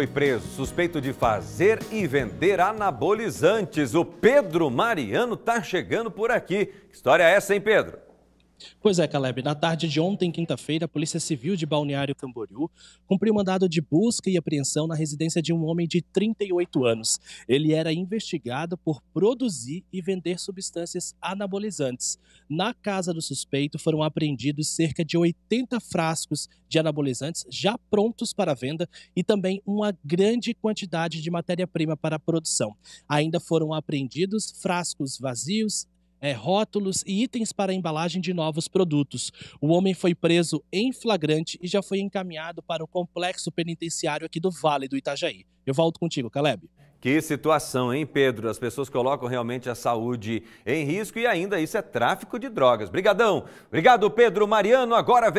foi preso, suspeito de fazer e vender anabolizantes. O Pedro Mariano está chegando por aqui. Que história é essa, hein, Pedro? Pois é, Caleb, na tarde de ontem, quinta-feira, a Polícia Civil de Balneário Camboriú cumpriu mandado de busca e apreensão na residência de um homem de 38 anos. Ele era investigado por produzir e vender substâncias anabolizantes. Na casa do suspeito foram apreendidos cerca de 80 frascos de anabolizantes já prontos para venda e também uma grande quantidade de matéria-prima para a produção. Ainda foram apreendidos frascos vazios, é, rótulos e itens para a embalagem de novos produtos. O homem foi preso em flagrante e já foi encaminhado para o complexo penitenciário aqui do Vale do Itajaí. Eu volto contigo, Caleb. Que situação, hein, Pedro? As pessoas colocam realmente a saúde em risco e ainda isso é tráfico de drogas. Brigadão. Obrigado, Pedro Mariano. Agora vem